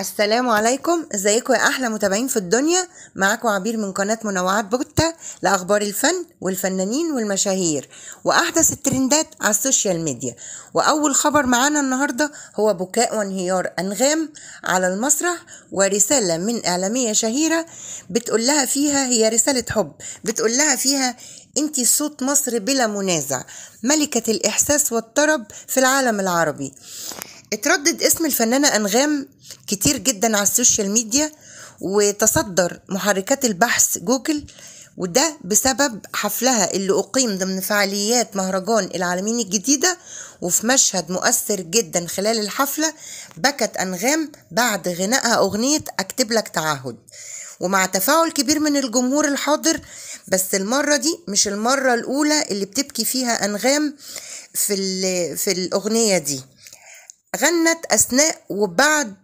السلام عليكم ازيكم يا احلى متابعين في الدنيا معاكم عبير من قناه منوعات بوتا لاخبار الفن والفنانين والمشاهير واحدث الترندات على السوشيال ميديا واول خبر معانا النهارده هو بكاء وانهيار انغام على المسرح ورساله من اعلاميه شهيره بتقول لها فيها هي رساله حب بتقول لها فيها انت صوت مصر بلا منازع ملكه الاحساس والطرب في العالم العربي اتردد اسم الفنانة أنغام كتير جدا على السوشيال ميديا وتصدر محركات البحث جوجل وده بسبب حفلها اللي أقيم ضمن فعاليات مهرجان العالمين الجديدة وفي مشهد مؤثر جدا خلال الحفلة بكت أنغام بعد غنائها أغنية أكتب لك تعهد ومع تفاعل كبير من الجمهور الحاضر بس المرة دي مش المرة الأولى اللي بتبكي فيها أنغام في, في الأغنية دي غنت أثناء وبعد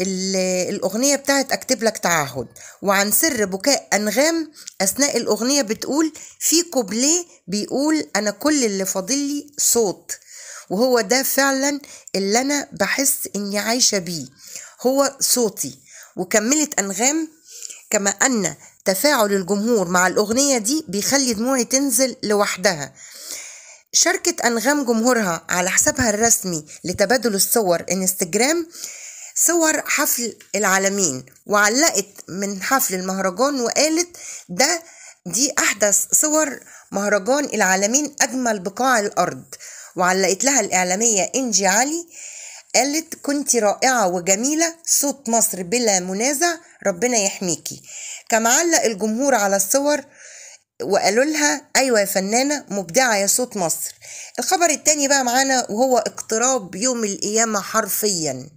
الأغنية بتاعت أكتب لك تعهد وعن سر بكاء أنغام أثناء الأغنية بتقول في كوبليه بيقول أنا كل اللي فاضلي صوت وهو ده فعلا اللي أنا بحس إني عايشة بيه هو صوتي وكملت أنغام كما أن تفاعل الجمهور مع الأغنية دي بيخلي دموعي تنزل لوحدها شاركت أنغام جمهورها على حسابها الرسمي لتبادل الصور انستجرام صور حفل العالمين وعلقت من حفل المهرجان وقالت ده دي أحدث صور مهرجان العالمين أجمل بقاع الأرض وعلقت لها الإعلامية إنجي علي قالت كنت رائعة وجميلة صوت مصر بلا منازع ربنا يحميكي كما علق الجمهور على الصور وقالوا لها ايوه يا فنانه مبدعه يا صوت مصر الخبر التاني بقى معانا وهو اقتراب يوم القيامه حرفيا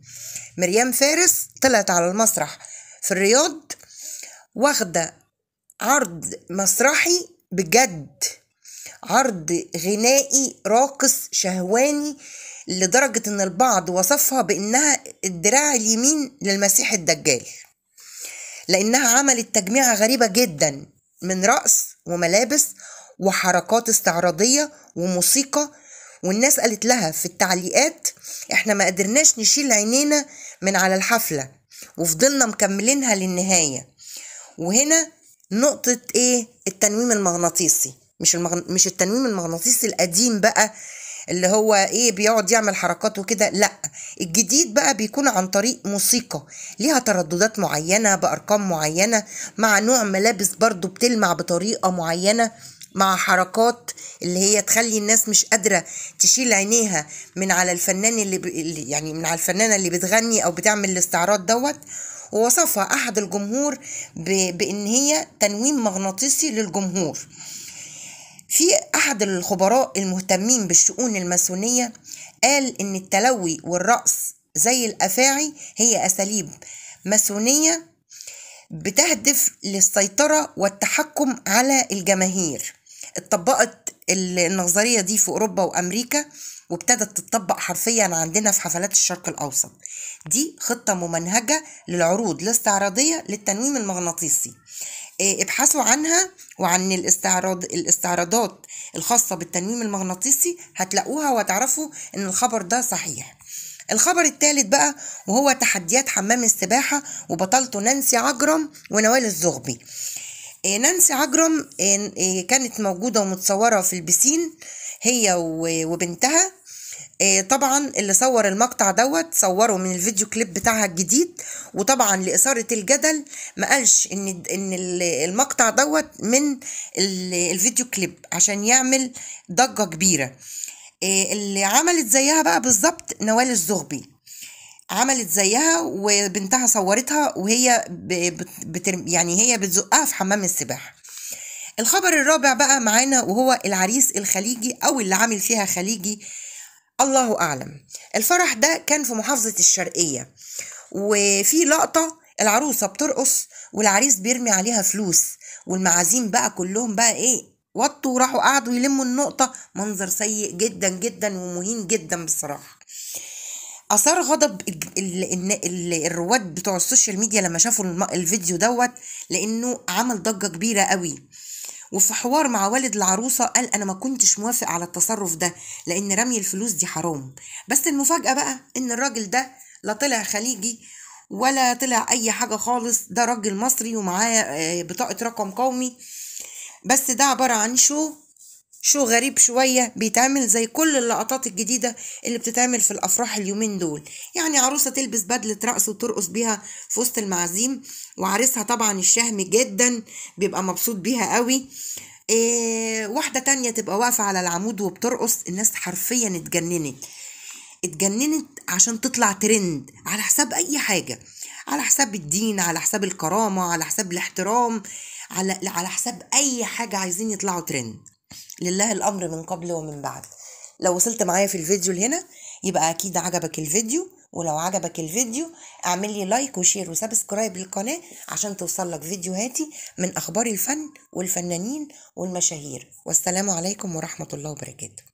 مريم فارس طلعت على المسرح في الرياض واخده عرض مسرحي بجد عرض غنائي راقص شهواني لدرجة إن البعض وصفها بإنها الدراع اليمين للمسيح الدجال لأنها عملت تجميعة غريبة جدا من رقص وملابس وحركات استعراضية وموسيقى والناس قالت لها في التعليقات احنا ما قدرناش نشيل عينينا من على الحفلة وفضلنا مكملينها للنهاية وهنا نقطة ايه التنويم المغناطيسي مش المغن... مش التنويم المغناطيسي القديم بقى اللي هو ايه بيقعد يعمل حركات وكده لا الجديد بقى بيكون عن طريق موسيقى ليها ترددات معينه بارقام معينه مع نوع ملابس برضو بتلمع بطريقه معينه مع حركات اللي هي تخلي الناس مش قادره تشيل عينيها من على الفنان اللي, ب... يعني من على الفنانه اللي بتغني او بتعمل الاستعراض دوت ووصفها احد الجمهور ب... بان هي تنويم مغناطيسي للجمهور في أحد الخبراء المهتمين بالشؤون الماسونية قال إن التلوي والرقص زي الأفاعي هي أساليب ماسونية بتهدف للسيطرة والتحكم على الجماهير اتطبقت النظرية دي في أوروبا وأمريكا وابتدت تتطبق حرفيا عندنا في حفلات الشرق الأوسط دي خطة ممنهجة للعروض الاستعراضية للتنويم المغناطيسي آه، ابحثوا عنها وعن الاستعراض الاستعراضات الخاصة بالتنويم المغناطيسي هتلاقوها وتعرفوا ان الخبر ده صحيح الخبر الثالث بقى وهو تحديات حمام السباحة وبطلته نانسي عجرم ونوال الزغبي آه، نانسي عجرم آه، كانت موجودة ومتصورة في البسين هي وبنتها آه، طبعا اللي صور المقطع دوت صوره من الفيديو كليب بتاعها الجديد وطبعا لإثارة الجدل ما قالش إن إن المقطع دوت من الفيديو كليب عشان يعمل ضجة كبيرة آه، اللي عملت زيها بقى بالظبط نوال الزغبي عملت زيها وبنتها صورتها وهي بترم يعني هي بتزقها في حمام السباحه الخبر الرابع بقى معانا وهو العريس الخليجي او اللي عامل فيها خليجي الله أعلم الفرح ده كان في محافظة الشرقية وفي لقطة العروسة بترقص والعريس بيرمي عليها فلوس والمعازيم بقى كلهم بقى ايه وطوا وراحوا قعدوا يلموا النقطة منظر سيء جدا جدا ومهين جدا بصراحة اثار غضب الرواد بتوع السوشيال ميديا لما شافوا الفيديو دوت لانه عمل ضجه كبيره قوي وفي حوار مع والد العروسة قال أنا ما كنتش موافق على التصرف ده لأن رمي الفلوس دي حرام بس المفاجأة بقى إن الراجل ده لا طلع خليجي ولا طلع أي حاجة خالص ده راجل مصري ومعاه آه، بطاقة رقم قومي بس ده عبارة عن شو شو غريب شوية بيتعمل زي كل اللقطات الجديدة اللي بتتعمل في الأفراح اليومين دول يعني عروسة تلبس بدلة رقص وترقص بيها في وسط المعازيم وعريسها طبعا الشهم جدا بيبقى مبسوط بيها قوي إيه واحدة تانية تبقى واقفة على العمود وبترقص الناس حرفيا اتجننت اتجننت عشان تطلع ترند على حساب أي حاجة على حساب الدين على حساب الكرامة على حساب الاحترام على على حساب أي حاجة عايزين يطلعوا ترند لله الأمر من قبل ومن بعد لو وصلت معايا في الفيديو لهنا يبقى أكيد عجبك الفيديو ولو عجبك الفيديو اعمل لي لايك وشير وسبسكرايب للقناة عشان توصلك فيديوهاتي من أخبار الفن والفنانين والمشاهير والسلام عليكم ورحمة الله وبركاته